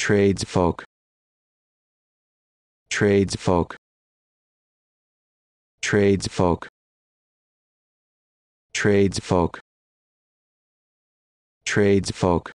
tradesfolk tradesfolk tradesfolk tradesfolk tradesfolk